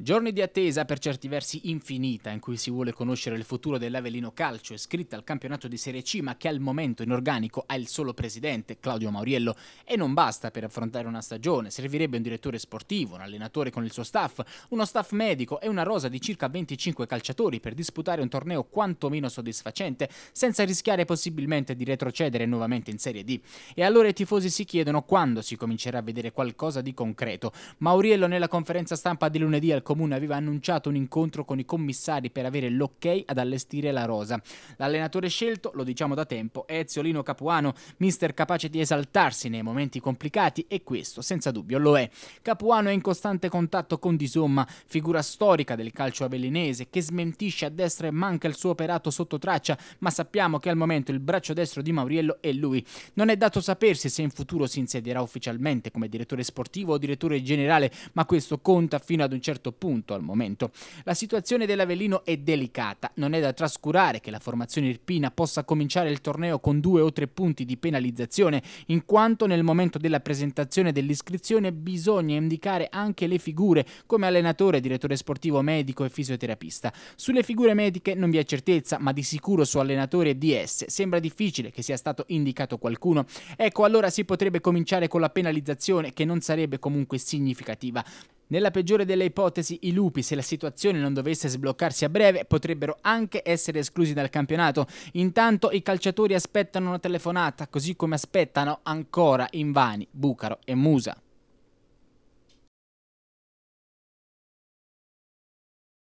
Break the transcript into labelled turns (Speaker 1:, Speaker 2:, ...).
Speaker 1: Giorni di attesa per certi versi infinita in cui si vuole conoscere il futuro dell'Avellino Calcio, iscritta al campionato di Serie C ma che al momento in organico ha il solo presidente, Claudio Mauriello, e non basta per affrontare una stagione, servirebbe un direttore sportivo, un allenatore con il suo staff, uno staff medico e una rosa di circa 25 calciatori per disputare un torneo quantomeno soddisfacente senza rischiare possibilmente di retrocedere nuovamente in Serie D. E allora i tifosi si chiedono quando si comincerà a vedere qualcosa di concreto. Mauriello nella conferenza stampa di lunedì al comune aveva annunciato un incontro con i commissari per avere l'ok ad allestire la rosa. L'allenatore scelto, lo diciamo da tempo, è Eziolino Capuano, mister capace di esaltarsi nei momenti complicati e questo senza dubbio lo è. Capuano è in costante contatto con Disomma, figura storica del calcio avellinese che smentisce a destra e manca il suo operato sotto traccia, ma sappiamo che al momento il braccio destro di Mauriello è lui. Non è dato sapersi se in futuro si insedierà ufficialmente come direttore sportivo o direttore generale, ma questo conta fino ad un certo punto punto al momento. La situazione dell'Avellino è delicata, non è da trascurare che la formazione irpina possa cominciare il torneo con due o tre punti di penalizzazione, in quanto nel momento della presentazione dell'iscrizione bisogna indicare anche le figure come allenatore, direttore sportivo medico e fisioterapista. Sulle figure mediche non vi è certezza, ma di sicuro su allenatore e DS sembra difficile che sia stato indicato qualcuno. Ecco allora si potrebbe cominciare con la penalizzazione che non sarebbe comunque significativa. Nella peggiore delle ipotesi, i lupi, se la situazione non dovesse sbloccarsi a breve, potrebbero anche essere esclusi dal campionato. Intanto i calciatori aspettano una telefonata, così come aspettano ancora in vani Bucaro e Musa.